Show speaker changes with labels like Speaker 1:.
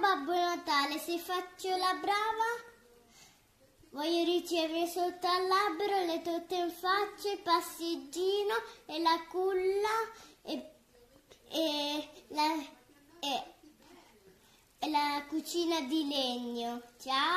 Speaker 1: Babbo Natale, se faccio la brava... Voglio ricevere sotto all'albero le torte in faccia, il passeggino e la culla e, e, la, e, e la cucina di legno. Ciao!